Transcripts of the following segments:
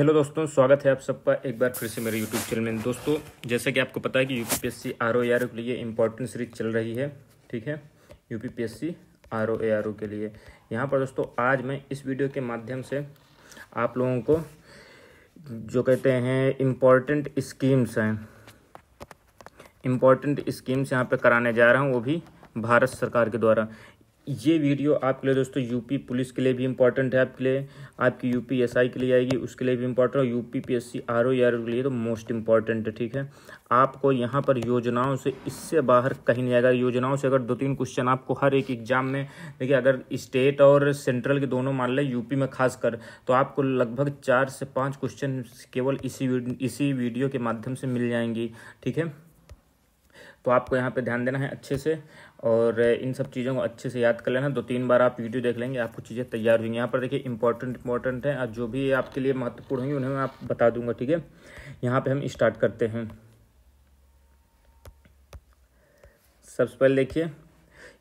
hello दोस्तों स्वागत है आप सबका एक बार फिर से मेरे यूट्यूब चैनल में दोस्तों जैसे कि आपको पता है कि U P S C R O के लिए इम्पोर्टेंट सीरीज चल रही है ठीक है U P S C R O के लिए यहाँ पर दोस्तों आज मैं इस वीडियो के माध्यम से आप लोगों को जो कहते हैं इम्पोर्टेंट स्कीम्स हैं इम्पोर्टेंट स्कीम्स यहाँ पर कराने जा रहा हूँ वो भी भारत सरकार के द्वारा ये वीडियो आपके लिए दोस्तों यूपी पुलिस के लिए भी इंपॉर्टेंट है आपके लिए आपकी यूपी एसआई के लिए आएगी उसके लिए भी इंपॉर्टेंट और यूपी पीएससी आरओ आर के लिए तो मोस्ट इंपॉर्टेंट है ठीक है आपको यहाँ पर योजनाओं से इससे बाहर कहीं नहीं आएगा योजनाओं से अगर दो तीन क्वेश्चन आपको हर एक एग्जाम में देखिए अगर स्टेट और सेंट्रल के दोनों मान लें यूपी में खासकर तो आपको लगभग चार से पाँच क्वेश्चन केवल इसी इसी वीडियो के माध्यम से मिल जाएंगी ठीक है तो आपको यहाँ पे ध्यान देना है अच्छे से और इन सब चीज़ों को अच्छे से याद कर लेना दो तीन बार आप वीडियो देख लेंगे आपको चीज़ें तैयार होंगी यहाँ पर देखिए इंपॉर्टेंट इंपॉर्टेंट हैं जो भी आपके लिए महत्वपूर्ण होंगी उन्हें मैं आप बता दूंगा ठीक है यहाँ पे हम स्टार्ट करते हैं सबसे पहले देखिए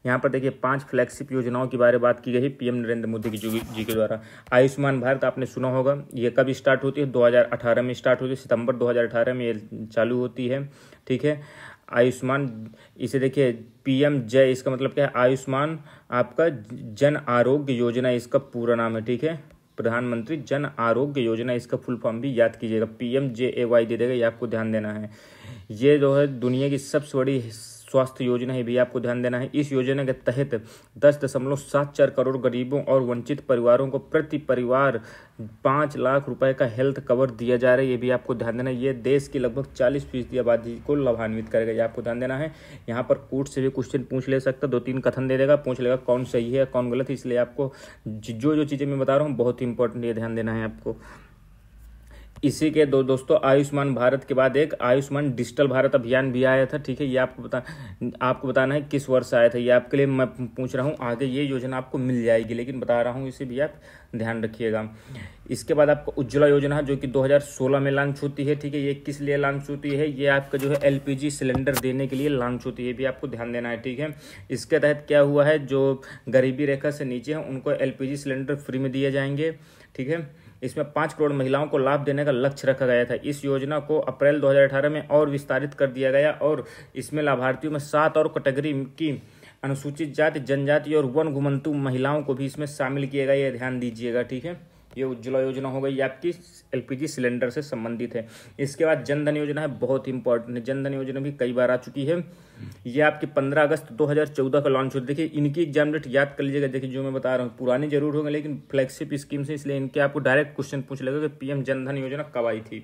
यहाँ पर देखिए पांच फ्लैगशिप योजनाओं के बारे में बात की गई पीएम नरेंद्र मोदी की जी के द्वारा आयुष्मान भारत आपने सुना होगा ये कब स्टार्ट होती है 2018 में स्टार्ट होती है सितंबर 2018 में ये चालू होती है ठीक है आयुष्मान इसे देखिए पीएम जय इसका मतलब क्या है आयुष्मान आपका जन आरोग्य योजना इसका पूरा नाम है ठीक है प्रधानमंत्री जन आरोग्य योजना इसका फुल फॉर्म भी याद कीजिएगा PM J A why they देगा ये आपको ध्यान देना है ये जो है दुनिया की सबसे बड़ी स्वास्थ्य योजना है भी आपको ध्यान देना है इस योजना के तहत दस दशमलव सात चार करोड़ गरीबों और वंचित परिवारों को प्रति परिवार पाँच लाख रुपए का हेल्थ कवर दिया जा रहा है ये भी आपको ध्यान देना है ये देश की लगभग चालीस फीसदी आबादी को लाभान्वित करेगा ये आपको ध्यान देना है यहाँ पर कोर्ट से भी क्वेश्चन पूछ ले सकता दो तीन कथन दे देगा पूछ लेगा कौन सही है कौन गलत है इसलिए आपको जो जो चीज़ें मैं बता रहा हूँ बहुत ही इंपॉर्टेंट ये ध्यान देना है आपको इसी के दो दोस्तों आयुष्मान भारत के बाद एक आयुष्मान डिजिटल भारत अभियान भी आया था ठीक है ये आपको बता आपको बताना है किस वर्ष आया था ये आपके लिए मैं पूछ रहा हूँ आगे ये योजना आपको मिल जाएगी लेकिन बता रहा हूँ इसे भी आप ध्यान रखिएगा इसके बाद आपको उज्ज्वला योजना जो कि 2016 में लॉन्च होती है ठीक है ये किस लिए लॉन्च होती है ये आपका जो है एल सिलेंडर देने के लिए लॉन्च होती है भी आपको ध्यान देना है ठीक है इसके तहत क्या हुआ है जो गरीबी रेखा से नीचे हैं उनको एल सिलेंडर फ्री में दिए जाएंगे ठीक है इसमें पाँच करोड़ महिलाओं को लाभ देने का लक्ष्य रखा गया था इस योजना को अप्रैल 2018 में और विस्तारित कर दिया गया और इसमें लाभार्थियों में सात और कैटेगरी की अनुसूचित जाति जनजाति और वन घुमंतु महिलाओं को भी इसमें शामिल किया गया ध्यान दीजिएगा ठीक है ये उज्ज्वला योजना हो गई आपकी एलपीजी सिलेंडर से संबंधित है इसके बाद जनधन योजना है बहुत इंपॉर्टेंट है जनधन योजना भी कई बार आ चुकी है ये आपकी 15 अगस्त 2014 का लॉन्च हुई देखिए इनकी एग्जाम डेट याद कर लीजिएगा देखिए जो मैं बता रहा हूँ पुराने जरूर होंगे लेकिन फ्लैगशिप स्कीम से इसलिए इनके आपको डायरेक्ट क्वेश्चन पूछ लेगा कि पीएम जनधन योजना कब आई थी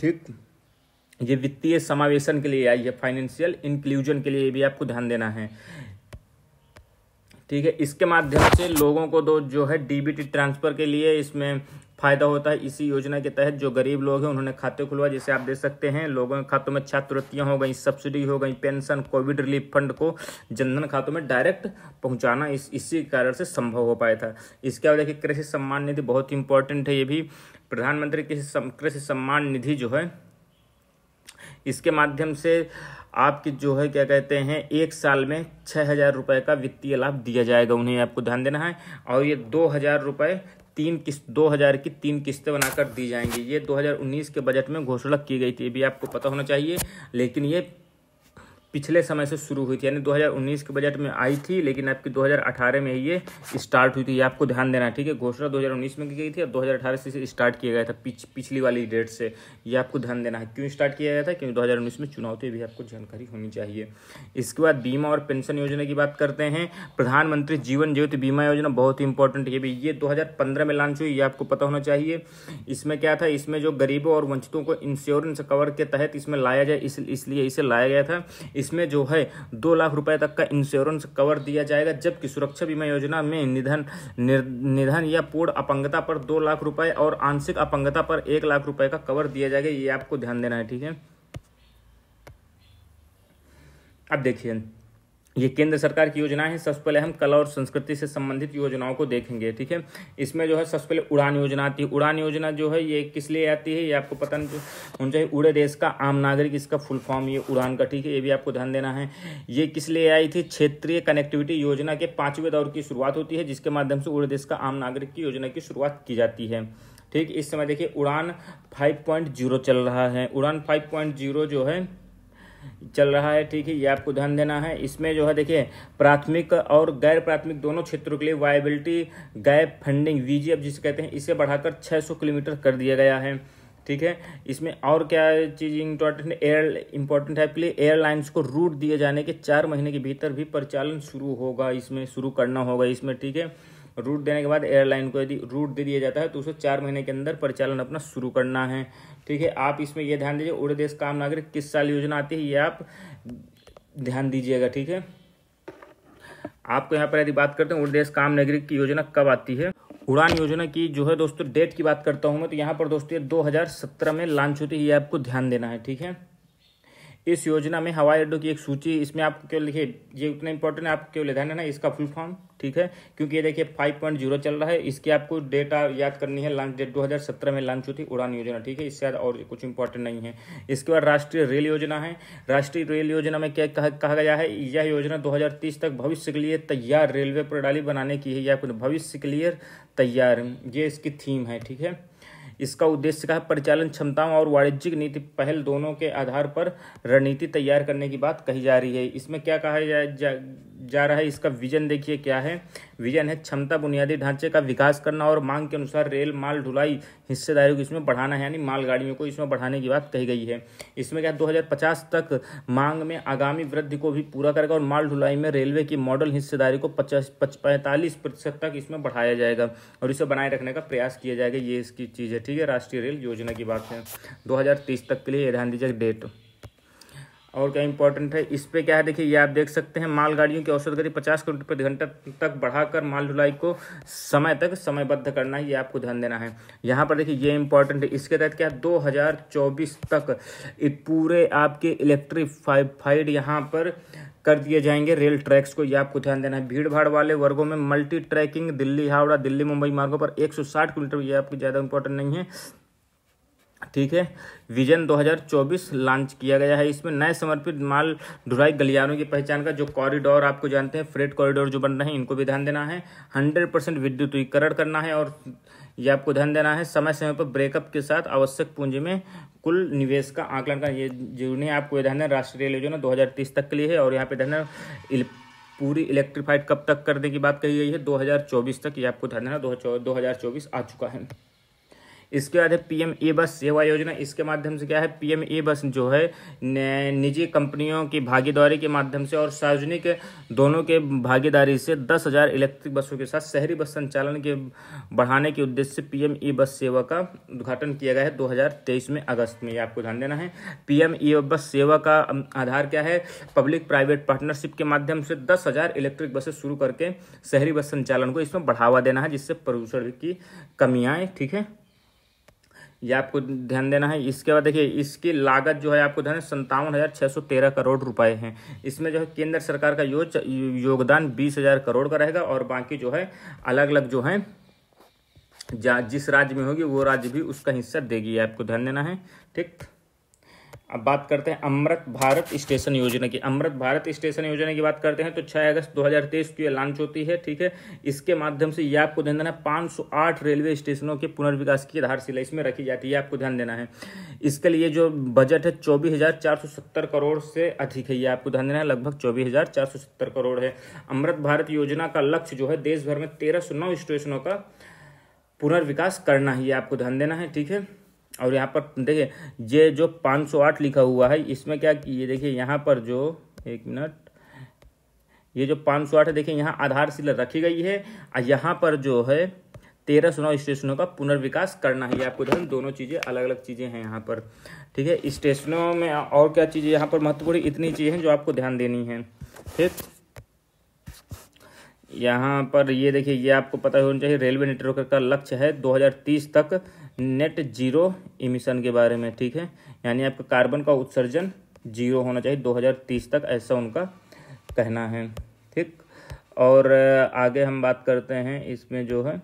ठीक ये वित्तीय समावेशन के लिए आई है फाइनेंशियल इंक्लूजन के लिए भी आपको ध्यान देना है ठीक है इसके माध्यम से लोगों को दो जो है डीबीटी ट्रांसफ़र के लिए इसमें फ़ायदा होता है इसी योजना के तहत जो गरीब लोग हैं उन्होंने खाते खुलवा जैसे आप देख सकते हैं लोगों के खातों में छात्रवृत्तियाँ हो गई सब्सिडी हो गई पेंशन कोविड रिलीफ फंड को जनधन खातों में डायरेक्ट पहुँचाना इस इसी कारण से संभव हो पाया था इसके अलावा देखिए कृषि सम्मान निधि बहुत इंपॉर्टेंट है ये भी प्रधानमंत्री कृषि कृषि सम्मान निधि जो है इसके माध्यम से आपके जो है क्या कहते हैं एक साल में छः हज़ार रुपये का वित्तीय लाभ दिया जाएगा उन्हें आपको ध्यान देना है और ये दो हज़ार रुपये तीन किस्त दो हज़ार की तीन किस्तें बनाकर दी जाएंगी ये 2019 के बजट में घोषणा की गई थी ये भी आपको पता होना चाहिए लेकिन ये पिछले समय से शुरू हुई थी यानी 2019 के बजट में आई थी लेकिन आपकी 2018 में ये स्टार्ट हुई थी आपको ध्यान देना ठीक है घोषणा 2019 में की गई थी और 2018 से इसे स्टार्ट किया गया था पिछ, पिछली वाली डेट से ये आपको ध्यान देना है क्यों स्टार्ट किया गया था क्योंकि 2019 में चुनौती भी आपको जानकारी होनी चाहिए इसके बाद बीमा और पेंशन योजना की बात करते हैं प्रधानमंत्री जीवन ज्योति बीमा योजना बहुत ही इंपॉर्टेंट ये भी ये दो में लॉन्च हुई ये आपको पता होना चाहिए इसमें क्या था इसमें जो गरीबों और वंचितों को इंश्योरेंस कवर के तहत इसमें लाया जाए इसलिए इसे लाया गया था इसमें जो है दो लाख रुपए तक का इंश्योरेंस कवर दिया जाएगा जबकि सुरक्षा बीमा योजना में निधन निधन या पूर्ण अपंगता पर दो लाख रुपए और आंशिक अपंगता पर एक लाख रुपए का कवर दिया जाएगा ये आपको ध्यान देना है ठीक है अब देखिए ये केंद्र सरकार की योजना है सबसे पहले हम कला और संस्कृति से संबंधित योजनाओं को देखेंगे ठीक है इसमें जो है सबसे पहले उड़ान योजना आती है उड़ान योजना जो है ये किस लिए आती है ये आपको पता नहीं चाहिए उड़े देश का आम नागरिक इसका फुल फॉर्म ये उड़ान का ठीक है ये भी आपको ध्यान देना है ये किस लिए आई थी क्षेत्रीय कनेक्टिविटी योजना के पांचवें दौर की शुरुआत होती है जिसके माध्यम से उड़े देश का आम नागरिक की योजना की शुरुआत की जाती है ठीक इस समय देखिए उड़ान फाइव चल रहा है उड़ान फाइव जो है चल रहा है ठीक है ये आपको ध्यान देना है इसमें जो है देखिए प्राथमिक और गैर प्राथमिक दोनों क्षेत्रों के लिए वायबिलिटी गैप फंडिंग वीजीएफ जिसे कहते हैं इसे बढ़ाकर 600 किलोमीटर कर दिया गया है ठीक है इसमें और क्या चीज़ इंपॉर्टेंट एयर इंपॉर्टेंट है आपके लिए एयरलाइंस को रूट दिए जाने के चार महीने के भीतर भी परिचालन शुरू होगा इसमें शुरू करना होगा इसमें ठीक है रूट देने के बाद एयरलाइन को यदि रूट दे दिया जाता है तो उसको चार महीने के अंदर परिचालन अपना शुरू करना है ठीक है आप इसमें यह ध्यान दीजिए उड़े देश काम नागरिक किस साल योजना आती है ये आप ध्यान दीजिएगा ठीक है आपको यहाँ पर यदि बात करते हैं उड़े देश काम नागरिक की योजना कब आती है उड़ान योजना की जो है दोस्तों डेट की बात करता हूँ मैं तो यहाँ पर दोस्तों ये दो में लॉन्च होती है ये आपको ध्यान देना है ठीक है इस योजना में हवाई अड्डों की एक सूची इसमें आपको क्यों लिखिए ये उतना इंपॉर्टेंट है आपको क्यों लिखा है ना इसका फुल फॉर्म ठीक है क्योंकि ये देखिए फाइव पॉइंट जीरो चल रहा है इसकी आपको डेटा याद करनी है लॉन्च डेट 2017 में लॉन्च हुई थी उड़ान योजना ठीक है इससे और कुछ इंपॉर्टेंट नहीं है इसके बाद राष्ट्रीय रेल योजना है राष्ट्रीय रेल योजना में क्या कहा, कहा गया है यह योजना दो तक भविष्य के लिए तैयार रेलवे प्रणाली बनाने की है या भविष्य के लिए तैयार ये इसकी थीम है ठीक है इसका उद्देश्य का परिचालन क्षमताओं और वाणिज्यिक नीति पहल दोनों के आधार पर रणनीति तैयार करने की बात कही जा रही है इसमें क्या कहा जा, जा जा रहा है इसका विजन देखिए क्या है विजन है क्षमता बुनियादी ढांचे का विकास करना और मांग के अनुसार रेल माल ढुलाई हिस्सेदारी को इसमें बढ़ाना है यानी मालगाड़ियों को इसमें बढ़ाने की बात कही गई है इसमें क्या 2050 तक मांग में आगामी वृद्धि को भी पूरा करेगा और माल ढुलाई में रेलवे की मॉडल हिस्सेदारी को पचास पैंतालीस प्रतिशत तक इसमें बढ़ाया जाएगा और इसे बनाए रखने का प्रयास किया जाएगा ये इसकी चीज़ है ठीक है राष्ट्रीय रेल योजना की बात है दो तक के लिए ध्यान दीजिए डेट और क्या इंपॉर्टेंट है इस पे क्या है देखिए ये आप देख सकते हैं मालगाड़ियों की औसत गति 50 किलोमीटर प्रति घंटा तक बढ़ाकर माल ढुलाई को समय तक समयबद्ध करना है ये आपको ध्यान देना है यहाँ पर देखिए ये इंपॉर्टेंट है इसके तहत क्या दो तक पूरे आपके इलेक्ट्रीफाइड यहाँ पर कर दिए जाएंगे रेल ट्रैक्स को ये आपको ध्यान देना है भीड़ भाड़ वाले वर्गों में मल्टी ट्रैकिंग दिल्ली हावड़ा दिल्ली मुंबई मार्गों पर 160 किलोमीटर ये आपको ज़्यादा इंपॉर्टेंट नहीं है ठीक है विजन 2024 लॉन्च किया गया है इसमें नए समर्पित माल ढुलाई गलियारों की पहचान का जो कॉरिडोर आपको जानते हैं फ्रेट कॉरिडोर जो बन रहे हैं इनको भी ध्यान देना है 100 परसेंट विद्युतीकरण करना है और ये आपको ध्यान देना है समय समय पर ब्रेकअप के साथ आवश्यक पूंजी में कुल निवेश का आंकलन का ये जिन्हें आपको ध्यान देना राष्ट्रीय योजना दो तक के लिए है और यहाँ पे ध्यान पूरी इलेक्ट्रीफाइड कब तक करने की बात कही गई है दो तक ये आपको ध्यान देना दो आ चुका है इसके बाद है पीएम ए बस सेवा योजना इसके माध्यम से क्या है पीएम ए बस जो है निजी कंपनियों की भागीदारी के माध्यम से और सार्वजनिक दोनों के भागीदारी से दस हज़ार इलेक्ट्रिक बसों के साथ शहरी बस संचालन के बढ़ाने के उद्देश्य से पीएम ई बस सेवा का उद्घाटन किया गया है तेईस में अगस्त में आपको ध्यान देना है पीएम ई बस सेवा का आधार क्या है पब्लिक प्राइवेट पार्टनरशिप के माध्यम से दस हज़ार इलेक्ट्रिक बसेस शुरू करके शहरी बस संचालन को इसमें बढ़ावा देना है जिससे प्रदूषण की कमी आए ठीक है ये आपको ध्यान देना है इसके बाद देखिए इसकी लागत जो है आपको ध्यान संतावन हज़ार छः सौ तेरह करोड़ रुपए हैं इसमें जो है केंद्र सरकार का योज योगदान बीस हज़ार करोड़ का रहेगा और बाकी जो है अलग अलग जो है जिस राज्य में होगी वो राज्य भी उसका हिस्सा देगी आपको ध्यान देना है ठीक अब बात करते हैं अमृत भारत स्टेशन योजना की अमृत भारत स्टेशन योजना की बात करते हैं तो 6 अगस्त 2023 को यह लॉन्च होती है ठीक है इसके माध्यम से यह आपको ध्यान देना है 508 रेलवे स्टेशनों के पुनर्विकास की आधारशिला इसमें रखी जाती है आपको ध्यान देना है इसके लिए जो बजट है चौबीस करोड़ से अधिक है यह आपको ध्यान देना है लगभग चौबीस करोड़ है अमृत भारत योजना का लक्ष्य जो है देश भर में तेरह स्टेशनों का पुनर्विकास करना ही आपको ध्यान देना है ठीक है और यहाँ पर देखिए ये जो 508 लिखा हुआ है इसमें क्या ये देखिए यहाँ पर जो एक मिनट ये जो 508 है देखिए यहाँ आधारशिला रखी गई है और यहाँ पर जो है तेरह सौ नौ स्टेशनों का पुनर्विकास करना है ये आपको ध्यान दोनों चीज़ें अलग अलग चीज़ें हैं यहाँ पर ठीक है स्टेशनों में और क्या चीज़ें यहाँ पर महत्वपूर्ण इतनी चीज़ें हैं जो आपको ध्यान देनी है ठीक यहाँ पर ये देखिए ये आपको पता होना चाहिए रेलवे नेटवर्क का लक्ष्य है 2030 तक नेट जीरो इमिशन के बारे में ठीक है यानी आपका कार्बन का उत्सर्जन जीरो होना चाहिए 2030 तक ऐसा उनका कहना है ठीक और आगे हम बात करते हैं इसमें जो है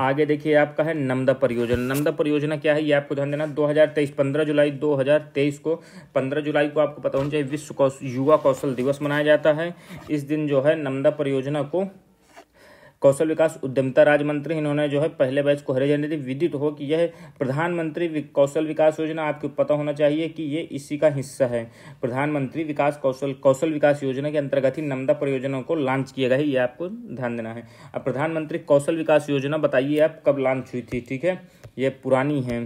आगे देखिए आपका है नमदा परियोजना नमदा परियोजना क्या है ये आपको ध्यान देना 2023 15 जुलाई 2023 को 15 जुलाई को आपको पता होना चाहिए विश्व कौश, युवा कौशल दिवस मनाया जाता है इस दिन जो है नमदा परियोजना को कौशल विकास उद्यमता राज्य मंत्री इन्होंने जो है पहले बैच को हरे झंडी दी विदित हो कि यह प्रधानमंत्री कौशल विकास योजना आपको पता होना चाहिए कि ये इसी का हिस्सा है प्रधानमंत्री विकास कौशल कौशल विकास योजना के अंतर्गत ही नमदा परियोजनाओं को लॉन्च किया गया है ये आपको ध्यान देना है अब प्रधानमंत्री कौशल विकास योजना बताइए आप कब लॉन्च हुई थी ठीक है ये पुरानी है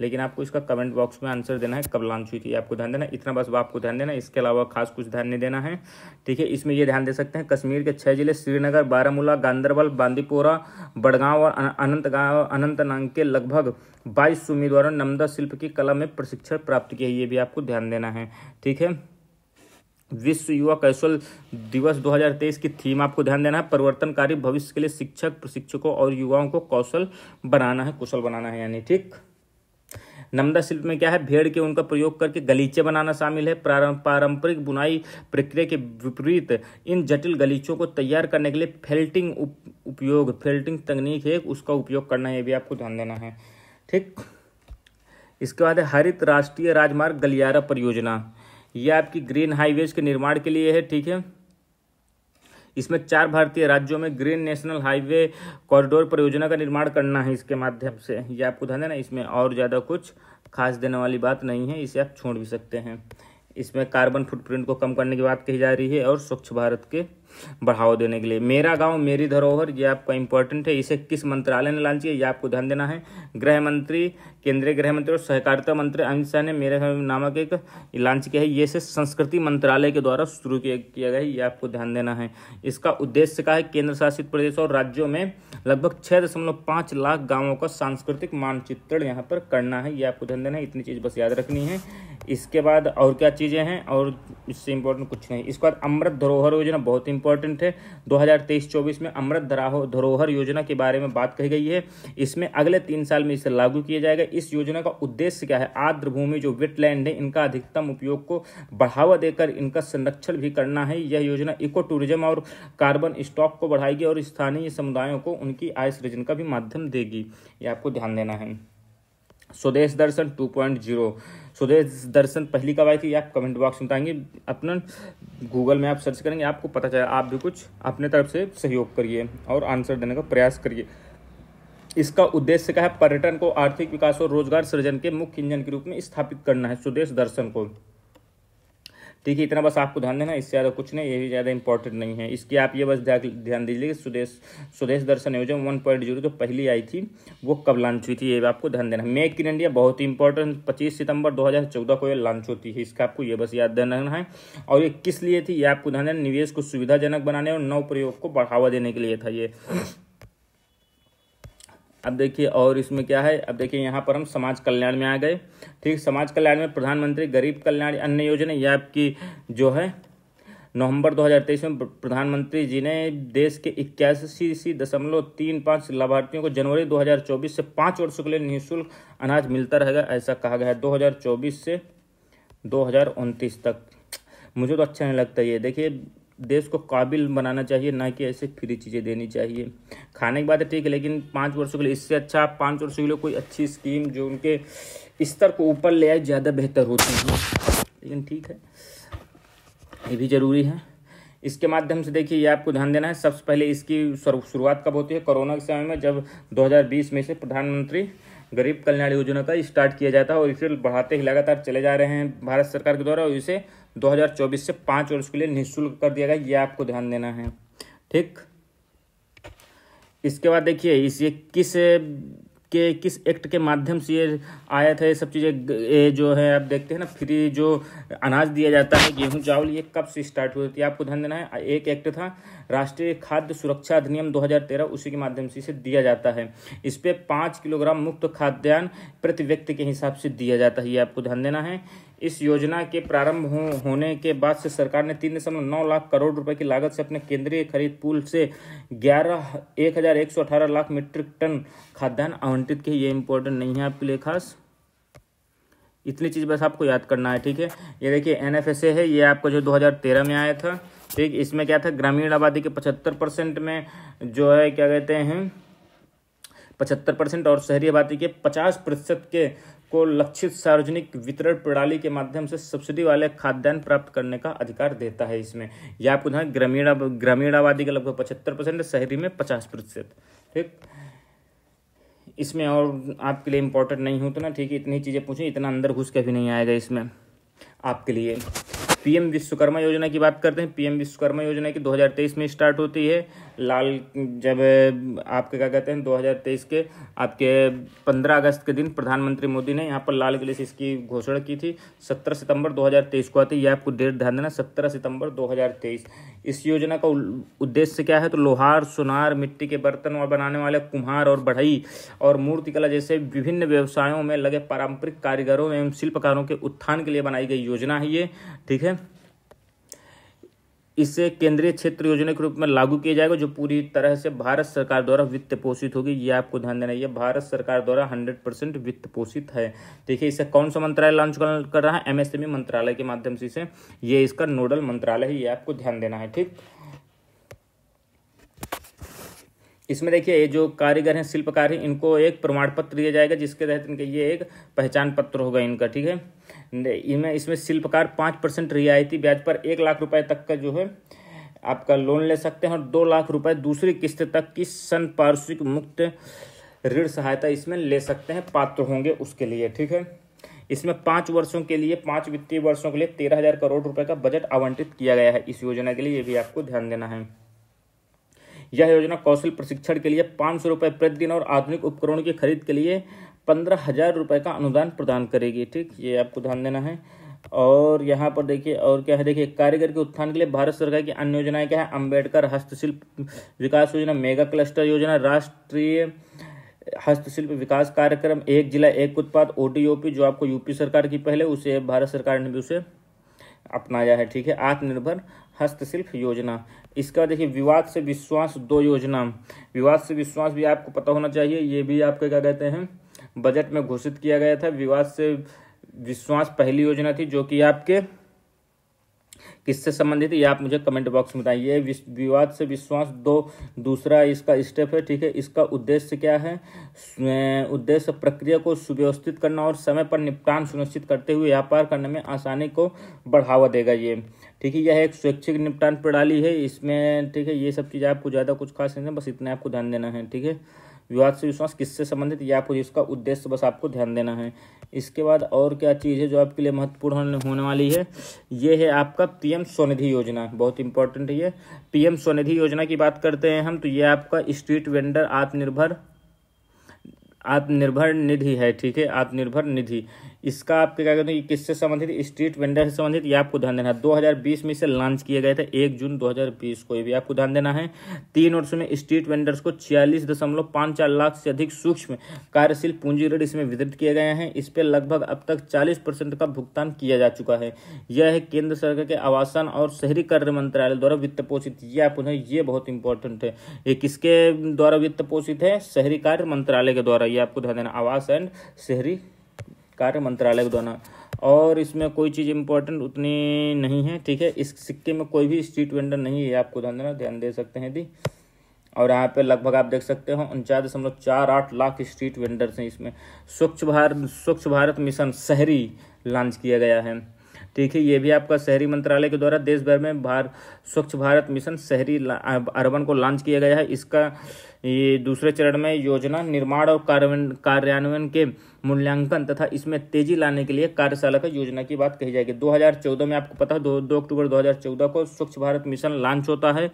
लेकिन आपको इसका कमेंट बॉक्स में आंसर देना है कब लॉन्च हुई थी आपको ध्यान देना इतना बस आपको ध्यान देना इसके अलावा खास कुछ ध्यान नहीं देना है ठीक है इसमें यह ध्यान दे सकते हैं कश्मीर के छह जिले श्रीनगर बारामूला गांधरबल बांदीपोरा बड़गांव और अनंतगांव अनंतनाग के लगभग बाईस उम्मीदवारों ने नमदा शिल्प की कला में प्रशिक्षण प्राप्त किया ये भी आपको ध्यान देना है ठीक है विश्व युवा कौशल दिवस 2023 की थीम आपको ध्यान देना है परिवर्तनकारी भविष्य के लिए शिक्षक प्रशिक्षकों और युवाओं को कौशल बनाना है कुशल बनाना है यानी ठीक नमदा शिल्प में क्या है भेड़ के उनका प्रयोग करके गलीचे बनाना शामिल है पारंपरिक बुनाई प्रक्रिया के विपरीत इन जटिल गलीचों को तैयार करने के लिए फेल्टिंग उपयोग फेल्टिंग तकनीक है उसका उपयोग करना है ये भी आपको ध्यान देना है ठीक इसके बाद है हरित राष्ट्रीय राजमार्ग गलियारा परियोजना यह आपकी ग्रीन हाईवेज के निर्माण के लिए है ठीक है इसमें चार भारतीय राज्यों में ग्रीन नेशनल हाईवे कॉरिडोर परियोजना का निर्माण करना है इसके माध्यम से ये आपको ध्यान देना इसमें और ज़्यादा कुछ खास देने वाली बात नहीं है इसे आप छोड़ भी सकते हैं इसमें कार्बन फुटप्रिंट को कम करने की बात कही जा रही है और स्वच्छ भारत के बढ़ावा देने के लिए मेरा गांव मेरी धरोहर ये आपका इंपॉर्टेंट है इसे किस मंत्रालय ने लॉन्च किया ये आपको ध्यान देना है गृह मंत्री केंद्रीय गृह मंत्री और सहकारिता मंत्री अमित शाह ने मेरे नामक एक लॉन्च किया है ये से संस्कृति मंत्रालय के द्वारा शुरू किया गया है ये आपको ध्यान देना है इसका उद्देश्य का है केंद्र शासित प्रदेश और राज्यों में लगभग छः दशमलव पाँच लाख गाँवों का सांस्कृतिक मानचित्रण यहाँ पर करना है ये आपको ध्यान देना है इतनी चीज़ बस याद रखनी है इसके बाद और क्या चीज़ें हैं और इससे इम्पोर्टेंट कुछ नहीं इसके बाद अमृत धरोहर योजना बहुत ही इंपॉर्टेंट है 2023-24 में अमृत धरोहर योजना के बारे में बात कही गई है इसमें अगले तीन साल में इसे लागू किया जाएगा इस योजना का उद्देश्य क्या है आर्द्र भूमि जो वेटलैंड है इनका अधिकतम उपयोग को बढ़ावा देकर इनका संरक्षण भी करना है यह योजना इको टूरिज्म और कार्बन स्टॉक को बढ़ाएगी और स्थानीय समुदायों को उनकी आय सृजन का भी माध्यम देगी ये आपको ध्यान देना है स्वदेश दर्शन टू पॉइंट जीरो स्वदेश दर्शन पहली कब आई थी आप कमेंट बॉक्स में बताएंगे अपना गूगल में आप सर्च करेंगे आपको पता चले आप भी कुछ अपने तरफ से सहयोग करिए और आंसर देने का प्रयास करिए इसका उद्देश्य क्या है पर्यटन को आर्थिक विकास और रोजगार सृजन के मुख्य इंजन के रूप में स्थापित करना है स्वदेश दर्शन को ठीक है इतना बस आपको ध्यान देना इससे ज़्यादा कुछ नहीं ये भी ज़्यादा इंपॉर्टेंट नहीं है इसकी आप ये बस ध्यान दीजिए कि स्वदेश स्वदेश दर्शन योजना वन पॉइंट जीरो जो पहली आई थी वो कब लॉन्च हुई थी ये आपको ध्यान देना मेक इन इंडिया बहुत ही इंपॉर्टेंट पच्चीस सितंबर दो हज़ार चौदह को ये लॉन्च होती है इसका आपको ये बस याद देना है और ये किस लिए थी ये आपको ध्यान देना निवेश को सुविधाजनक बनाने और नव प्रयोग को बढ़ावा देने के लिए था ये अब देखिए और इसमें क्या है अब देखिए यहाँ पर हम समाज कल्याण में आ गए ठीक समाज कल्याण में प्रधानमंत्री गरीब कल्याण अन्न योजना यह आपकी जो है नवंबर 2023 में प्रधानमंत्री जी ने देश के इक्यासी दशमलव तीन पाँच लाभार्थियों को जनवरी 2024 से पाँच वर्षों के लिए निःशुल्क अनाज मिलता रहेगा ऐसा कहा गया है 2024 से दो तक मुझे तो अच्छा नहीं लगता ये देखिए देश को काबिल बनाना चाहिए ना कि ऐसे फ्री चीज़ें देनी चाहिए खाने की बात है ठीक है लेकिन पाँच वर्षों के लिए इससे अच्छा पाँच वर्षों के लिए कोई अच्छी स्कीम जो उनके स्तर को ऊपर ले आए ज़्यादा बेहतर होती है लेकिन ठीक है ये भी ज़रूरी है इसके माध्यम से देखिए ये आपको ध्यान देना है सबसे पहले इसकी शुरुआत कब होती है कोरोना के समय में जब 2020 में से प्रधानमंत्री गरीब कल्याण योजना का स्टार्ट किया जाता है और इसे बढ़ाते ही लगातार चले जा रहे हैं भारत सरकार के द्वारा और इसे 2024 से पाँच वर्ष के लिए निःशुल्क कर दिया गया ये आपको ध्यान देना है ठीक इसके बाद देखिए इसे किस के किस एक्ट के माध्यम से ये आया था ये सब चीज़ें जो है आप देखते हैं ना फ्री जो अनाज दिया जाता है गेहूँ चावल ये कब से स्टार्ट हुई थी आपको ध्यान देना है एक एक्ट था राष्ट्रीय खाद्य सुरक्षा अधिनियम 2013 उसी के माध्यम से इसे दिया जाता है इस पर पाँच किलोग्राम मुक्त खाद्यान्न प्रति व्यक्ति के हिसाब से दिया जाता है ये आपको ध्यान देना है इस योजना के प्रारंभ हो, होने के बाद से सरकार ने तीन दशमलव नौ लाख करोड़ रुपए की लागत से अपने केंद्रीय खरीद पूल से ग्यारह एक हज़ार एक सौ अठारह लाख मीट्रिक टन खाद्यान्न आवंटित किए ये इम्पोर्टेंट नहीं है आपके लिए खास इतनी चीज़ बस आपको याद करना है ठीक है ये देखिए एन है ये आपको जो दो में आया था ठीक इसमें क्या था ग्रामीण आबादी के पचहत्तर में जो है क्या कहते हैं पचहत्तर परसेंट और शहरी आबादी के पचास प्रतिशत के को लक्षित सार्वजनिक वितरण प्रणाली के माध्यम से सब्सिडी वाले खाद्यान्न प्राप्त करने का अधिकार देता है इसमें यह आपको ध्यान ग्रामीण ग्रामीण आबादी का लगभग पचहत्तर परसेंट शहरी में पचास प्रतिशत ठीक इसमें और आपके लिए इम्पोर्टेंट नहीं हो तो ना ठीक है इतनी चीज़ें पूछें इतना अंदर घुस के भी नहीं आएगा इसमें आपके लिए पीएम विश्वकर्मा योजना की बात करते हैं पीएम विश्वकर्मा योजना की 2023 में स्टार्ट होती है लाल जब आपके क्या कहते हैं 2023 के आपके 15 अगस्त के दिन प्रधानमंत्री मोदी ने यहाँ पर लाल किले से इसकी घोषणा की थी 17 सितंबर 2023 को आती है ये आपको डेट ध्यान देना 17 सितंबर 2023 इस योजना का उद्देश्य क्या है तो लोहार सुनार मिट्टी के बर्तन और बनाने वाले कुम्हार और बढ़ई और मूर्तिकला जैसे विभिन्न व्यवसायों में लगे पारंपरिक कारीगरों एवं शिल्पकारों के उत्थान के लिए बनाई गई योजना है ये ठीक है इसे केंद्रीय क्षेत्र योजना के रूप में लागू किया जाएगा जो पूरी तरह से भारत सरकार द्वारा वित्त पोषित होगी ये आपको ध्यान देना है भारत सरकार द्वारा 100 परसेंट वित्त पोषित है देखिए इसे कौन सा मंत्रालय लॉन्च कर रहा है एमएसएमई e मंत्रालय के माध्यम से इसे ये इसका नोडल मंत्रालय है ये आपको ध्यान देना है ठीक इसमें देखिए ये जो कारीगर हैं शिल्पकार हैं इनको एक प्रमाण पत्र दिया जाएगा जिसके तहत इनके ये एक पहचान पत्र होगा इनका ठीक है इसमें इसमें शिल्पकार पाँच परसेंट रियायती ब्याज पर एक लाख रुपए तक का जो है आपका लोन ले सकते हैं और दो लाख रुपए दूसरी किस्त तक की संपार्श्विक मुक्त ऋण सहायता इसमें ले सकते हैं पात्र होंगे उसके लिए ठीक है इसमें पाँच वर्षों के लिए पाँच वित्तीय वर्षों के लिए तेरह हज़ार करोड़ रुपए का बजट आवंटित किया गया है इस योजना के लिए ये भी आपको ध्यान देना है यह योजना कौशल प्रशिक्षण के लिए पाँच सौ रुपये प्रतिदिन और आधुनिक उपकरणों की खरीद के लिए पंद्रह हज़ार रुपये का अनुदान प्रदान करेगी ठीक ये आपको ध्यान देना है और यहाँ पर देखिए और क्या है देखिए कारीगर के उत्थान के लिए भारत सरकार की अन्य योजनाएं क्या है अंबेडकर हस्तशिल्प विकास योजना मेगा क्लस्टर योजना राष्ट्रीय हस्तशिल्प विकास कार्यक्रम एक जिला एक उत्पाद ओटीओपी जो आपको यूपी सरकार की पहले उसे भारत सरकार ने भी उसे अपनाया है ठीक है आत्मनिर्भर हस्तशिल्प योजना इसका देखिए विवाद से विश्वास दो योजना विवाद से विश्वास भी आपको पता होना चाहिए ये भी आपके क्या कहते हैं बजट में घोषित किया गया था विवाद से विश्वास पहली योजना थी जो कि आपके किससे संबंधित ये आप मुझे कमेंट बॉक्स में बताइए विवाद से विश्वास दो दूसरा इसका स्टेप है ठीक है इसका उद्देश्य क्या है उद्देश्य प्रक्रिया को सुव्यवस्थित करना और समय पर निपटान सुनिश्चित करते हुए व्यापार करने में आसानी को बढ़ावा देगा ये ठीक है यह एक स्वैच्छिक निपटान प्रणाली है इसमें ठीक है ये सब चीज़ आपको ज़्यादा कुछ खास नहीं है बस इतना आपको ध्यान देना है ठीक है विवाद से विश्वास किससे संबंधित या फिर इसका उद्देश्य बस आपको ध्यान देना है इसके बाद और क्या चीज़ है जो आपके लिए महत्वपूर्ण होने वाली है ये है आपका पीएम स्वनिधि योजना बहुत इंपॉर्टेंट है ये पीएम स्वनिधि योजना की बात करते हैं हम तो ये आपका स्ट्रीट वेंडर आत्मनिर्भर आत्मनिर्भर निधि है ठीक है आत्मनिर्भर निधि इसका आपके क्या कहते हैं किससे संबंधित स्ट्रीट वेंडर से संबंधित ये आपको ध्यान देना है 2020 में इसे लॉन्च किया गया था एक जून 2020 को भी आपको ध्यान देना है तीन वर्षों में स्ट्रीट वेंडर्स को छियालीस दशमलव पाँच चार लाख से अधिक सूक्ष्म कार्यशील पूंजी ऋण इसमें वितरित किए गए हैं इस पर लगभग अब तक चालीस परसेंट का भुगतान किया जा चुका है यह है केंद्र सरकार के आवासन और शहरी कार्य मंत्रालय द्वारा वित्त पोषित ये आप उन्हें ये बहुत इंपॉर्टेंट है ये किसके द्वारा वित्त पोषित है शहरी कार्य मंत्रालय के द्वारा ये आपको ध्यान देना आवास एंड शहरी कार्य मंत्रालय द्वारा और इसमें कोई चीज़ इंपॉर्टेंट उतनी नहीं है ठीक है इस सिक्के में कोई भी स्ट्रीट वेंडर नहीं है आपको ध्यान देना ध्यान दे सकते हैं दी और यहाँ पे लगभग आप देख सकते हो उनचास दशमलव चार आठ लाख स्ट्रीट वेंडर्स हैं इसमें स्वच्छ भारत स्वच्छ भारत मिशन शहरी लॉन्च किया गया है ठीक है ये भी आपका शहरी मंत्रालय के द्वारा देश भर में भार स्वच्छ भारत मिशन शहरी अर्बन को लॉन्च किया गया है इसका ये दूसरे चरण में योजना निर्माण और कार्यान्वयन के मूल्यांकन तथा इसमें तेजी लाने के लिए कार्यशाला का योजना की बात कही जाएगी 2014 में आपको पता है दो, दो अक्टूबर 2014 को स्वच्छ भारत मिशन लॉन्च होता है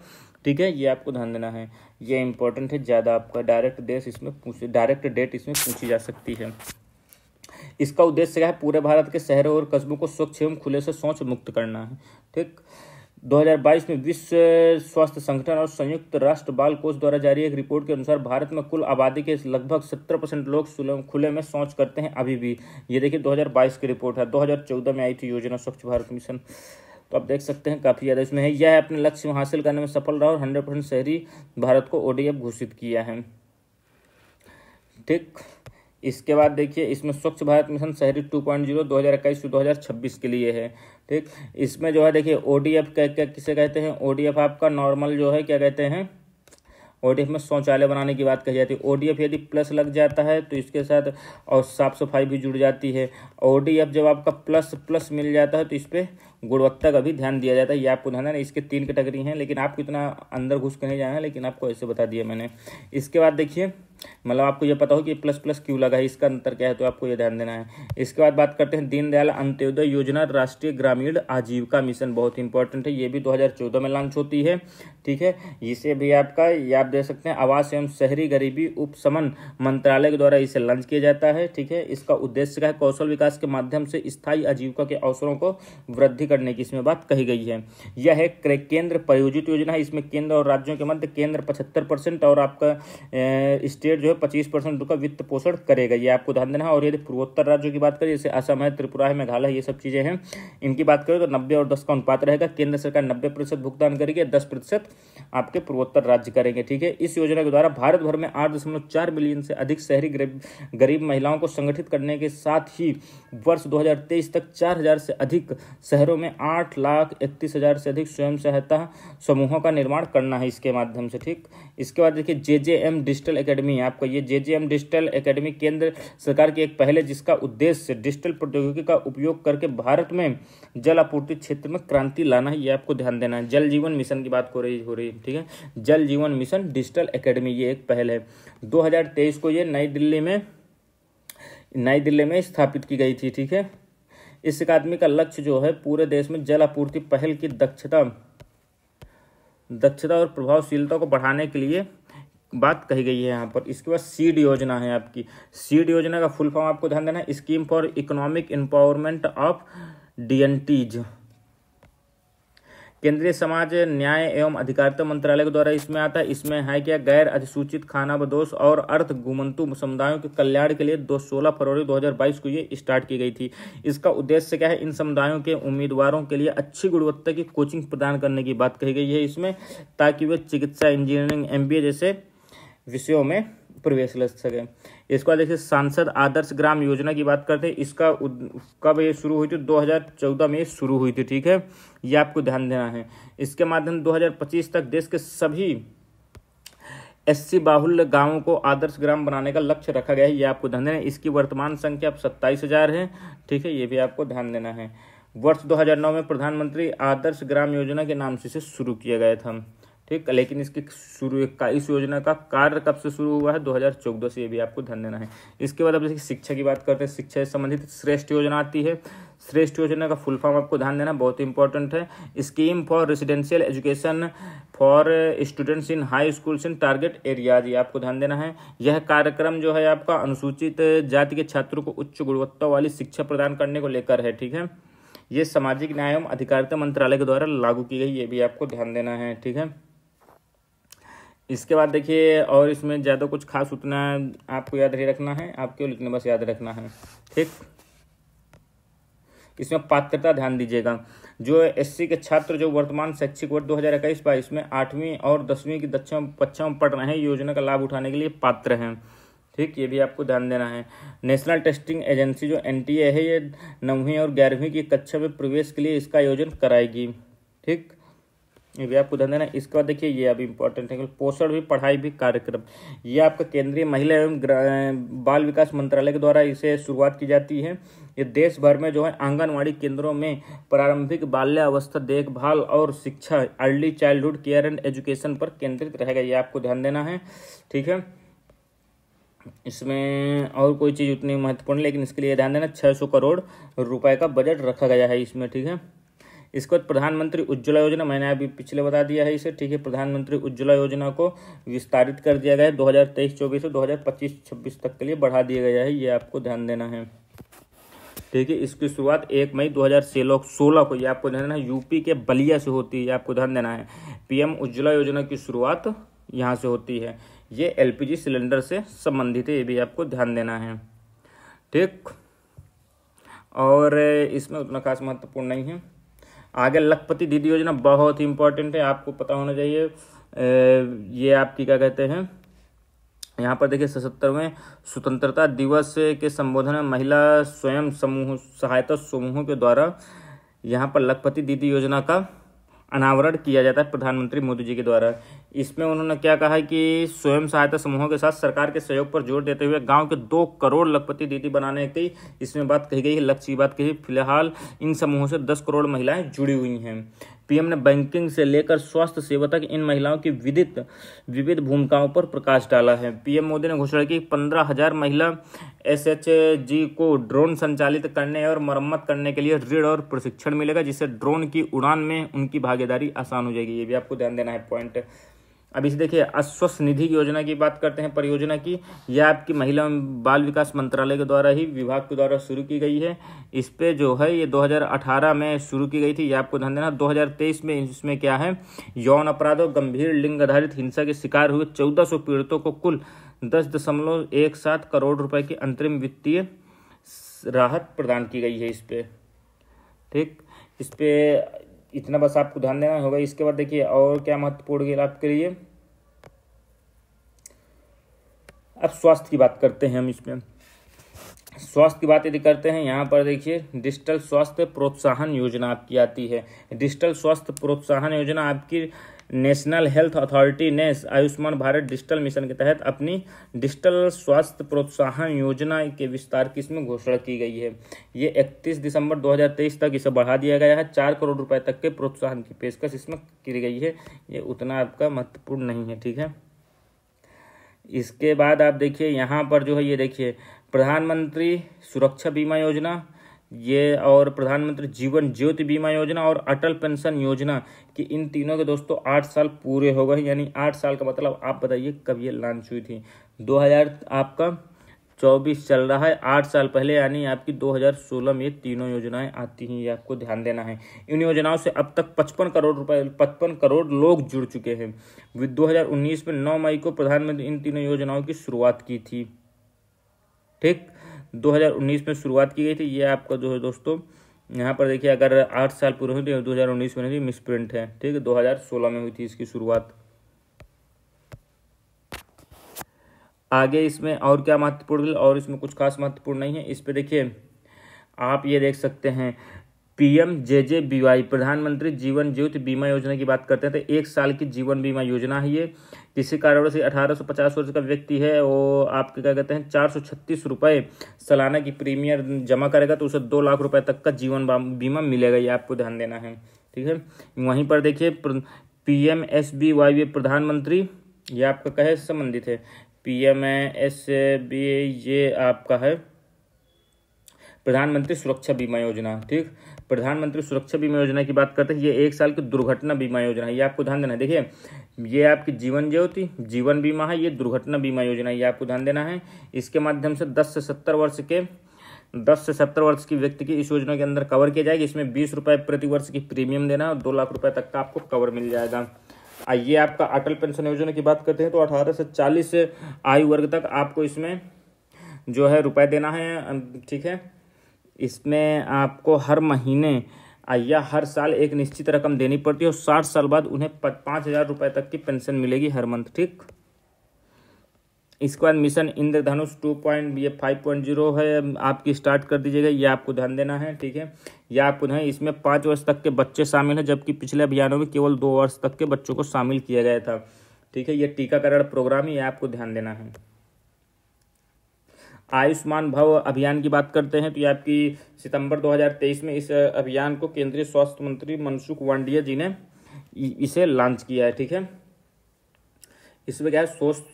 ठीक है ये आपको ध्यान देना है ये इंपॉर्टेंट है ज़्यादा आपका डायरेक्ट देश इसमें पूछ डायरेक्ट डेट इसमें पूछी जा सकती है इसका उद्देश्य क्या है पूरे भारत के शहरों और कस्बों को स्वच्छ एवं खुले से शौच मुक्त करना है ठीक 2022 में विश्व स्वास्थ्य संगठन और संयुक्त राष्ट्र बाल कोष द्वारा जारी एक रिपोर्ट के अनुसार भारत में कुल आबादी के लगभग 70 परसेंट लोग खुले में शौच करते हैं अभी भी ये देखिए 2022 की रिपोर्ट है 2014 में आई थी योजना स्वच्छ भारत मिशन तो आप देख सकते हैं काफ़ी ज़्यादा इसमें है यह अपने लक्ष्य हासिल करने में सफल रहा और हंड्रेड शहरी भारत को ओ घोषित किया है ठीक इसके बाद देखिए इसमें स्वच्छ भारत मिशन शहरी 2.0 2021 हजार छब्बीस के लिए है ठीक इसमें जो है देखिए ओ डी एफ क्या क्या किसे कहते हैं ओ डी एफ आपका नॉर्मल जो है क्या कहते हैं ओ डी एफ में शौचालय बनाने की बात कही जाती है ओ डी एफ यदि प्लस लग जाता है तो इसके साथ और साफ़ सफाई भी जुड़ जाती है ओ डी एफ जब आपका प्लस प्लस मिल जाता है तो इस पर गुणवत्ता का भी ध्यान दिया जाता है ये आपको ध्यान देना इसके तीन कैटेगरी हैं लेकिन आप कितना अंदर घुस के नहीं जाना है लेकिन आपको ऐसे बता दिया मैंने इसके बाद देखिए मतलब आपको ये पता हो कि प्लस प्लस क्यों लगा है इसका अंतर क्या है तो आपको ये ध्यान देना है इसके बाद बात करते हैं दीनदयाल अंत्योदय योजना राष्ट्रीय ग्रामीण आजीविका मिशन बहुत इंपॉर्टेंट है ये भी 2014 में लॉन्च होती है ठीक है इसे भी आपका ये आप दे सकते हैं आवास एवं शहरी गरीबी उपशमन मंत्रालय के द्वारा इसे लॉन्च किया जाता है ठीक है इसका उद्देश्य क्या है कौशल विकास के माध्यम से स्थायी आजीविका के अवसरों को वृद्धि करने की इसमें बात कही गई है यह है केंद्र प्रायोजित योजना है इसमें केंद्र और राज्यों के मध्य केंद्र पचहत्तर और आपका स्टेट स्टेट जो है पच्चीस परसेंट का वित्त पोषण करेगा ये आपको ध्यान देना है और यदि पूर्वोत्तर राज्यों की बात करें जैसे असम है त्रिपुरा है मेघालय ये सब चीज़ें हैं इनकी बात करें तो नब्बे और दस का अनुपात रहेगा केंद्र सरकार नब्बे प्रतिशत भुगतान करेगी दस प्रतिशत आपके पूर्वोत्तर राज्य करेंगे ठीक है इस योजना के द्वारा भारत भर में आठ दशमलव चार मिलियन से अधिक शहरी गरीब महिलाओं को संगठित करने के साथ ही वर्ष दो तक चार से अधिक शहरों में आठ लाख इकतीस हजार से अधिक स्वयं सहायता समूहों का निर्माण करना है इसके माध्यम से ठीक इसके बाद देखिए J J M digital academy है आपका ये जेजेएम डिजिटल एकेडमी केंद्र सरकार की एक पहल है जिसका उद्देश्य डिजिटल प्रौद्योगिकी का उपयोग करके भारत में जल आपूर्ति क्षेत्र में क्रांति लाना है ये आपको ध्यान देना है जल जीवन मिशन की बात हो रही हो रही है ठीक है जल जीवन मिशन डिजिटल अकेडमी ये एक पहल है दो को ये नई दिल्ली में नई दिल्ली में स्थापित की गई थी ठीक है इस अकादमी का लक्ष्य जो है पूरे देश में जल आपूर्ति पहल की दक्षता दक्षता और प्रभावशीलता को बढ़ाने के लिए बात कही गई है यहाँ पर इसके बाद सीड योजना है आपकी सीड योजना का फुल फॉर्म आपको ध्यान देना है scheme for economic empowerment of DNTs केंद्रीय समाज न्याय एवं अधिकारिता मंत्रालय के द्वारा इसमें आता है इसमें है क्या गैर अधिसूचित खाना बदोश और अर्थ घुमंतु समुदायों के कल्याण के लिए दो सोलह फरवरी 2022 को ये स्टार्ट की गई थी इसका उद्देश्य क्या है इन समुदायों के उम्मीदवारों के लिए अच्छी गुणवत्ता की कोचिंग प्रदान करने की बात कही गई है इसमें ताकि वे चिकित्सा इंजीनियरिंग एम जैसे विषयों में प्रवेश ले सके इसके बाद देखिए सांसद आदर्श ग्राम योजना की बात करते हैं इसका कब ये शुरू हुई थी 2014 में शुरू हुई थी ठीक है ये आपको ध्यान देना है इसके माध्यम 2025 तक देश के सभी एससी बाहुल्य गांवों को आदर्श ग्राम बनाने का लक्ष्य रखा गया है ये आपको ध्यान देना है इसकी वर्तमान संख्या अब सत्ताईस हज़ार है ठीक है ये भी आपको ध्यान देना है वर्ष दो में प्रधानमंत्री आदर्श ग्राम योजना के नाम से इसे शुरू किया गया था ठीक लेकिन इसकी शुरू का इस योजना का कार्य कब से शुरू हुआ है दो हज़ार चौदह से ये भी आपको ध्यान देना है इसके बाद अब जैसे शिक्षा की बात करते हैं शिक्षा से संबंधित श्रेष्ठ योजना आती है श्रेष्ठ योजना का फुल फॉर्म आपको ध्यान देना बहुत इंपॉर्टेंट है scheme for residential education for students in high schools in target areas ये आपको ध्यान देना है यह कार्यक्रम जो है आपका अनुसूचित जाति के छात्रों को उच्च गुणवत्ता वाली शिक्षा प्रदान करने को लेकर है ठीक है ये सामाजिक न्याय एवं अधिकारिता मंत्रालय के द्वारा लागू की गई ये भी आपको ध्यान देना है ठीक है इसके बाद देखिए और इसमें ज़्यादा कुछ खास उतना आपको याद नहीं रखना है आपको लिखने बस याद रखना है ठीक इसमें पात्रता ध्यान दीजिएगा जो एससी के छात्र जो वर्तमान शैक्षिक वर्ष दो हज़ार इक्कीस बाईस में आठवीं और दसवीं की दक्षिण पश्चिम पढ़ रहे हैं योजना का लाभ उठाने के लिए पात्र हैं ठीक ये भी आपको ध्यान देना है नेशनल टेस्टिंग एजेंसी जो एन है ये नौवीं और ग्यारहवीं की कक्षा में प्रवेश के लिए इसका आयोजन कराएगी ठीक भी आपको ध्यान देना इसके बाद देखिए ये अभी इंपॉर्टेंट है पोषण भी पढ़ाई भी कार्यक्रम ये आपका केंद्रीय महिला एवं बाल विकास मंत्रालय के द्वारा इसे शुरुआत की जाती है ये देश भर में जो है आंगनवाड़ी केंद्रों में प्रारंभिक बाल्यावस्था देखभाल और शिक्षा early childhood care and education पर केंद्रित रहेगा ये आपको ध्यान देना है ठीक है इसमें और कोई चीज़ उतनी महत्वपूर्ण लेकिन इसके लिए ध्यान देना छः सौ करोड़ रुपए का बजट रखा गया है इसमें ठीक है इसके बाद प्रधानमंत्री उज्ज्वला योजना मैंने अभी पिछले बता दिया है इसे ठीक है प्रधानमंत्री उज्ज्वला योजना को विस्तारित कर दिया गया है दो हज़ार तेईस चौबीस से दो हज़ार पच्चीस छब्बीस तक के लिए बढ़ा दिया गया है ये आपको ध्यान देना है ठीक है इसकी शुरुआत एक मई दो सोलह को ये आपको ध्यान देना है यूपी के बलिया से होती है ये आपको ध्यान देना है पीएम उज्ज्वला योजना की शुरुआत यहाँ से होती है ये एलपीजी सिलेंडर से संबंधित है ये भी आपको ध्यान देना है ठीक और इसमें उतना खास महत्वपूर्ण नहीं है आगे लखपति दीदी योजना बहुत ही इंपॉर्टेंट है आपको पता होना चाहिए ये आपकी क्या कहते हैं यहाँ पर देखिए सतरवें स्वतंत्रता दिवस के संबोधन में महिला स्वयं समूह सहायता समूहों के द्वारा यहाँ पर लखपति दीदी योजना का अनावरण किया जाता है प्रधानमंत्री मोदी जी के द्वारा इसमें उन्होंने क्या कहा है कि स्वयं सहायता समूहों के साथ सरकार के सहयोग पर जोर देते हुए गांव के दो करोड़ लखपति दीदी बनाने की इसमें बात कही गई है लक्ष्य की बात कही फिलहाल इन समूहों से दस करोड़ महिलाएं जुड़ी हुई हैं पीएम ने बैंकिंग से लेकर स्वास्थ्य सेवा तक इन महिलाओं की विदित विविध भूमिकाओं पर प्रकाश डाला है पीएम मोदी ने घोषणा की पंद्रह हजार महिला एस को ड्रोन संचालित करने और मरम्मत करने के लिए ऋण और प्रशिक्षण मिलेगा जिससे ड्रोन की उड़ान में उनकी भागीदारी आसान हो जाएगी ये भी आपको ध्यान देना है पॉइंट अब इसे देखिए अस्वस्थ निधि योजना की बात करते हैं परियोजना की यह आपकी महिला एवं बाल विकास मंत्रालय के द्वारा ही विभाग के द्वारा शुरू की गई है इस पर जो है ये 2018 में शुरू की गई थी यह आपको ध्यान देना 2023 में इसमें क्या है यौन अपराधों गंभीर लिंग आधारित हिंसा के शिकार हुए 1400 पीड़ितों को कुल दस दशमलव एक सात करोड़ रुपए की अंतरिम वित्तीय राहत प्रदान की गई है इस पर ठीक इस पर इतना बस आपको ध्यान देना होगा इसके बाद देखिए और क्या महत्वपूर्ण गेल आपके लिए अब स्वास्थ्य की बात करते हैं हम इसमें स्वास्थ्य की बात यदि करते हैं यहाँ पर देखिए डिजिटल स्वास्थ्य प्रोत्साहन योजना आपकी आती है डिजिटल स्वास्थ्य प्रोत्साहन योजना आपकी नेशनल हेल्थ अथॉरिटी ने आयुष्मान भारत डिजिटल मिशन के तहत अपनी डिजिटल स्वास्थ्य प्रोत्साहन योजना के विस्तार की इसमें घोषणा की गई है ये 31 दिसंबर 2023 तक इसे बढ़ा दिया गया है चार करोड़ रुपए तक के प्रोत्साहन की पेशकश इसमें की गई है ये उतना आपका महत्वपूर्ण नहीं है ठीक है इसके बाद आप देखिए यहाँ पर जो है ये देखिए प्रधानमंत्री सुरक्षा बीमा योजना ये और प्रधानमंत्री जीवन ज्योति बीमा योजना और अटल पेंशन योजना कि इन तीनों के दोस्तों आठ साल पूरे हो गए यानी आठ साल का मतलब आप बताइए कब ये लॉन्च हुई थी 2000 आपका चौबीस चल रहा है आठ साल पहले यानी आपकी 2016 में तीनों योजनाएं आती हैं ये आपको ध्यान देना है इन योजनाओं से अब तक 55 करोड़ रुपए 55 करोड़ लोग जुड़ चुके हैं दो में नौ मई को प्रधानमंत्री इन तीनों योजनाओं की शुरुआत की थी ठीक 2019 में शुरुआत की गई थी ये आपका जो है दोस्तों यहाँ पर देखिए अगर आठ साल पूरे हुए तो दो हज़ार उन्नीस में नहीं मिस प्रिंट है ठीक है दो हज़ार सोलह में हुई थी इसकी शुरुआत आगे इसमें और क्या महत्वपूर्ण और इसमें कुछ खास महत्वपूर्ण नहीं है इस पर देखिए आप ये देख सकते हैं PM J J B Y प्रधानमंत्री जीवन ज्योति बीमा योजना की बात करते हैं तो एक साल की जीवन बीमा योजना है ये किसी कारण से अठारह सौ पचास वर्ष का व्यक्ति है वो आपके क्या कहते हैं चार सौ छत्तीस रुपये सालाना की प्रीमियम जमा करेगा तो उसे दो लाख रुपए तक का जीवन बीमा मिलेगा ये आपको ध्यान देना है ठीक है वहीं पर देखिए P M S B Y प्रधानमंत्री ये आपका कहे संबंधित है पी एम एस बी ये आपका है प्रधानमंत्री सुरक्षा बीमा योजना ठीक प्रधानमंत्री सुरक्षा बीमा योजना की बात करते हैं ये एक साल की दुर्घटना बीमा योजना है ये आपको ध्यान देना है देखिए ये आपकी जीवन ज्योति जीवन बीमा है ये दुर्घटना बीमा योजना है ये आपको ध्यान देना है इसके माध्यम से दस से सत्तर वर्ष के दस से सत्तर वर्ष की व्यक्ति की इस योजना के अंदर कवर किया जाएगी इसमें बीस रुपये प्रति वर्ष की प्रीमियम देना है और दो लाख रुपये तक का आपको कवर मिल जाएगा आइए आपका अटल पेंशन योजना की बात करते हैं तो अठारह से चालीस आयु वर्ग तक आपको इसमें जो है रुपए देना है ठीक है इसमें आपको हर महीने या हर साल एक निश्चित रकम देनी पड़ती है और साठ साल बाद उन्हें पाँच हज़ार रुपये तक की पेंशन मिलेगी हर मंथ ठीक इसके बाद मिशन इंद्रधनुष टू पॉइंट ये फाइव पॉइंट जीरो है आपकी स्टार्ट कर दीजिएगा ये आपको ध्यान देना है ठीक है या आपको ध्यान इसमें पाँच वर्ष तक के बच्चे शामिल हैं जबकि पिछले अभियानों में केवल दो वर्ष तक के बच्चों को शामिल किया गया था ठीक है ये टीकाकरण प्रोग्राम ही आपको ध्यान देना है आयुष्मान भव अभियान की बात करते हैं तो ये आपकी सितंबर 2023 में इस अभियान को केंद्रीय स्वास्थ्य मंत्री मनसुख वांडिया जी ने इसे लॉन्च किया है ठीक है इसमें क्या है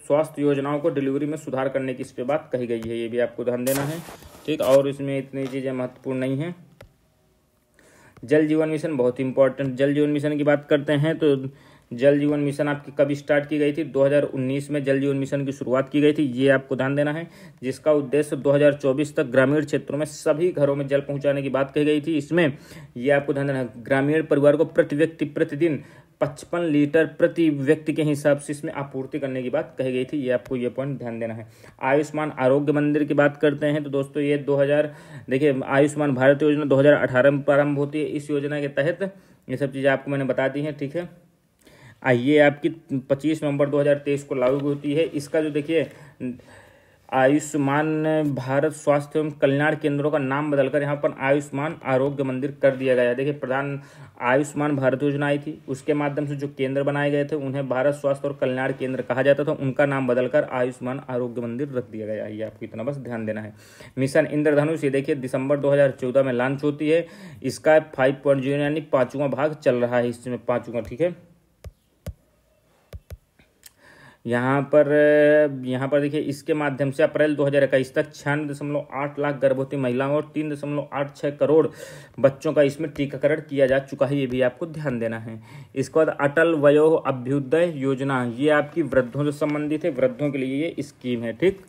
स्वास्थ्य योजनाओं को डिलीवरी में सुधार करने की इस पर बात कही गई है ये भी आपको ध्यान देना है ठीक और इसमें इतनी चीज़ें महत्वपूर्ण नहीं हैं जल जीवन मिशन बहुत इंपॉर्टेंट जल जीवन मिशन की बात करते हैं तो जल जीवन मिशन आपकी कब स्टार्ट की गई थी 2019 में जल जीवन मिशन की शुरुआत की गई थी ये आपको ध्यान देना है जिसका उद्देश्य 2024 तक ग्रामीण क्षेत्रों में सभी घरों में जल पहुंचाने की बात कही गई थी इसमें ये आपको ध्यान देना है ग्रामीण परिवार को प्रति व्यक्ति प्रतिदिन पचपन लीटर प्रति व्यक्ति के हिसाब से इसमें आपूर्ति करने की बात कही गई थी ये आपको ये पॉइंट ध्यान देना है आयुष्मान आरोग्य मंदिर की बात करते हैं तो दोस्तों ये 2000 देखिए आयुष्मान भारत योजना 2018 में प्रारंभ होती है इस योजना के तहत ये सब चीज़ें आपको मैंने बता दी हैं ठीक है आइए आपकी 25 नवंबर 2023 को लागू होती है इसका जो देखिए आयुष्मान भारत स्वास्थ्य एवं कल्याण केंद्रों का नाम बदलकर यहाँ पर आयुष्मान आरोग्य मंदिर कर दिया गया है देखिए प्रधान आयुष्मान भारत योजना आई थी उसके माध्यम से जो केंद्र बनाए गए थे उन्हें भारत स्वास्थ्य और कल्याण केंद्र कहा जाता था उनका नाम बदलकर आयुष्मान आरोग्य मंदिर रख दिया गया है ये आपको इतना बस ध्यान देना है मिशन इंद्रधनुष ये देखिए दिसंबर दो में लॉन्च होती है इसका फाइव यानी पाँचवा भाग चल रहा है इसमें पाँचवा ठीक है यहाँ पर यहाँ पर देखिए इसके माध्यम से अप्रैल 2021 तक छियानवे दशमलव आठ लाख गर्भवती महिलाओं और तीन दशमलव आठ छः करोड़ बच्चों का इसमें टीकाकरण किया जा चुका है ये भी आपको ध्यान देना है इसके बाद अटल वयो अभ्युदय योजना ये आपकी वृद्धों से संबंधित है वृद्धों के लिए ये स्कीम है ठीक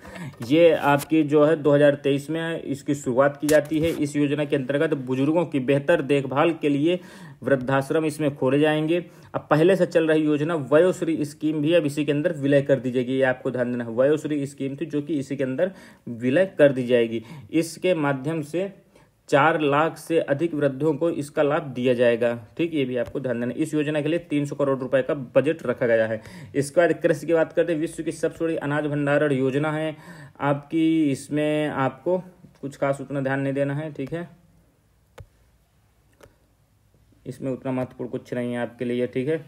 ये आपकी जो है दो में इसकी शुरुआत की जाती है इस योजना के अंतर्गत बुजुर्गों की बेहतर देखभाल के लिए वृद्धाश्रम इसमें खोले जाएंगे अब पहले से चल रही योजना वयोश्री स्कीम भी अब इसी के अंदर विलय कर दी जाएगी ये आपको ध्यान देना है वयोश्री स्कीम थी जो कि इसी के अंदर विलय कर दी जाएगी इसके माध्यम से चार लाख से अधिक वृद्धों को इसका लाभ दिया जाएगा ठीक ये भी आपको ध्यान देना इस योजना के लिए तीन सौ करोड़ रुपए का बजट रखा गया है इसके बाद कृषि की बात करते हैं विश्व की सबसे बड़ी अनाज भंडारण योजना है आपकी इसमें आपको कुछ खास उतना ध्यान नहीं देना है ठीक है इसमें उतना महत्वपूर्ण कुछ नहीं है आपके लिए ठीक है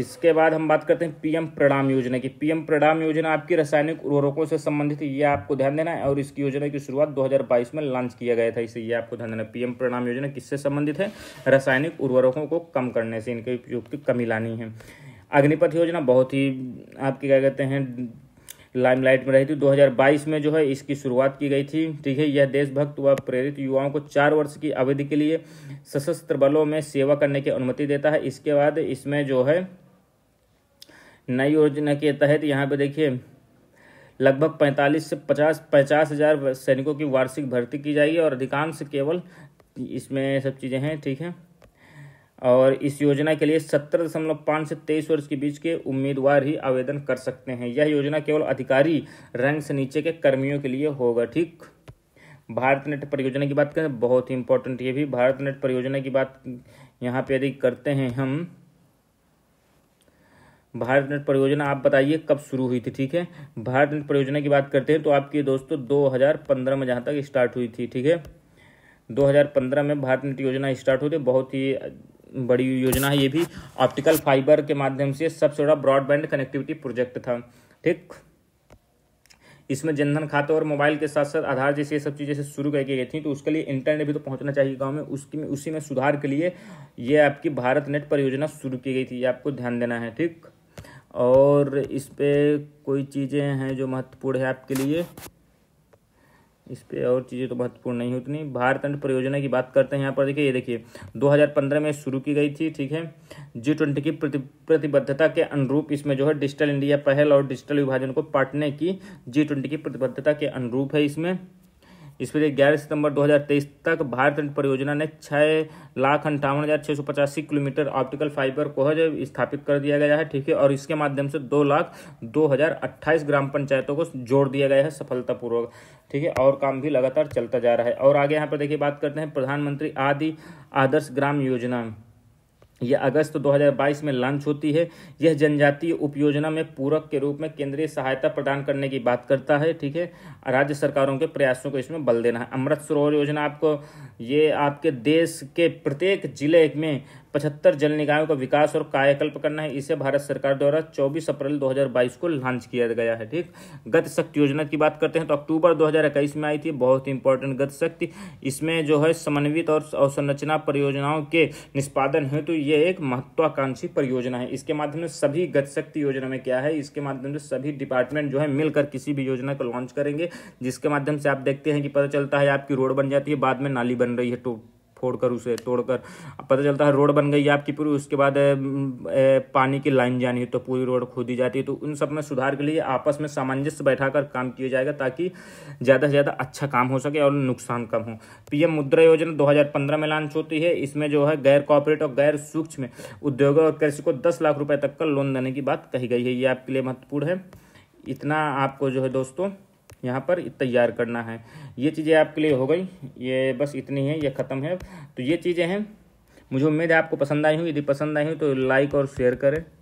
इसके बाद हम बात करते हैं पीएम प्रणाम योजना की पीएम प्रणाम योजना आपकी रासायनिक उर्वरकों से संबंधित ये आपको ध्यान देना है और इस योजना की शुरुआत 2022 में लॉन्च किया गया था इसे ये आपको ध्यान देना पीएम प्रणाम योजना किससे संबंधित है रासायनिक उर्वरकों को कम करने से इनके उपयोग की कमी लानी है अग्निपथ योजना बहुत ही आपकी क्या कहते हैं लाइमलाइट में रही थी 2022 में जो है इसकी शुरुआत की गई थी ठीक है यह देशभक्त व प्रेरित युवाओं को चार वर्ष की अवधि के लिए सशस्त्र बलों में सेवा करने की अनुमति देता है इसके बाद इसमें जो है नई योजना के तहत यहाँ पे देखिए लगभग 45 से 50 पचास हज़ार सैनिकों की वार्षिक भर्ती की जाएगी और अधिकांश केवल इसमें सब चीज़ें हैं ठीक है और इस योजना के लिए सत्तर दशमलव पाँच से तेईस वर्ष के बीच के उम्मीदवार ही आवेदन कर सकते हैं यह योजना केवल अधिकारी रैंक से नीचे के कर्मियों के लिए होगा ठीक भारत नेट परियोजना की बात करें बहुत ही इंपॉर्टेंट ये भी भारत नेट परियोजना की बात यहाँ पे यदि करते हैं हम भारत नेट परियोजना आप बताइए कब शुरू हुई थी ठीक है भारत नेट परियोजना की बात करते हैं तो आपकी दोस्तों दो में जहाँ तक स्टार्ट हुई थी ठीक है 2015 में भारत नेट योजना स्टार्ट हुई थी बहुत ही बड़ी योजना है ये भी ऑप्टिकल फाइबर के माध्यम से सबसे बड़ा ब्रॉडबैंड कनेक्टिविटी प्रोजेक्ट था ठीक इसमें जनधन खाते और मोबाइल के साथ साथ आधार जैसे ये सब चीज़ें जैसे शुरू करके गई थी तो उसके लिए इंटरनेट भी तो पहुंचना चाहिए गांव में उसकी में उसी में सुधार के लिए ये आपकी भारत नेट परियोजना शुरू की गई थी ये आपको ध्यान देना है ठीक और इस पर कोई चीज़ें हैं जो महत्वपूर्ण है आपके लिए इस पर और चीज़ें तो महत्वपूर्ण नहीं उतनी भारत अंड परियोजना की बात करते हैं यहाँ पर देखिए ये देखिए 2015 में शुरू की गई थी ठीक है जी ट्वेंटी की प्रति, प्रतिबद्धता के अनुरूप इसमें जो है डिजिटल इंडिया पहल और डिजिटल विभाजन को पाटने की जी ट्वेंटी की प्रतिबद्धता के अनुरूप है इसमें इस पर ग्यारह सितंबर 2023 तक भारत परियोजना ने छः लाख अंठावन हज़ार छः सौ पचासी किलोमीटर ऑप्टिकल फाइबर को है स्थापित कर दिया गया है ठीक है और इसके माध्यम से दो लाख दो हज़ार अट्ठाईस ग्राम पंचायतों को जोड़ दिया गया है सफलतापूर्वक ठीक है और काम भी लगातार चलता जा रहा है और आगे यहाँ पर देखिए बात करते हैं प्रधानमंत्री आदि आदर्श ग्राम योजना यह अगस्त 2022 में लॉन्च होती है यह जनजातीय उपयोजना में पूरक के रूप में केंद्रीय सहायता प्रदान करने की बात करता है ठीक है राज्य सरकारों के प्रयासों को इसमें बल देना है अमृत सरोवर योजना आपको ये आपके देश के प्रत्येक जिले में पचहत्तर जल निकायों का विकास और कायाकल्प करना है इसे भारत सरकार द्वारा 24 अप्रैल 2022 को लॉन्च किया गया है ठीक गत शक्ति योजना की बात करते हैं तो अक्टूबर 2021 में आई थी बहुत ही इंपॉर्टेंट गत शक्ति इसमें जो है समन्वित और अवसंरचना परियोजनाओं के निष्पादन है तो ये एक महत्वाकांक्षी परियोजना है इसके माध्यम से सभी गत शक्ति योजना में क्या है इसके माध्यम से सभी डिपार्टमेंट जो है मिलकर किसी भी योजना को लॉन्च करेंगे जिसके माध्यम से आप देखते हैं कि पता चलता है आपकी रोड बन जाती है बाद में नाली बन रही है तो फोड़ कर उसे तोड़कर पता चलता है रोड बन गई आपकी पूरी उसके बाद पानी की लाइन जानी है तो पूरी रोड खोदी जाती है तो उन सब में सुधार के लिए आपस में सामंजस्य बैठा कर काम किया जाएगा ताकि ज़्यादा से ज़्यादा अच्छा काम हो सके और नुकसान कम हो पीएम मुद्रा योजना 2015 में लॉन्च होती है इसमें जो है गैर कॉपरेट और गैर सूक्ष्म उद्योगों और कृषि को दस लाख रुपये तक का लोन देने की बात कही गई है ये आपके लिए महत्वपूर्ण है इतना आपको जो है दोस्तों यहाँ पर तैयार करना है ये चीज़ें आपके लिए हो गई ये बस इतनी है ये ख़त्म है तो ये चीज़ें हैं मुझे उम्मीद है आपको पसंद आई हूँ यदि पसंद आई हूँ तो लाइक और शेयर करें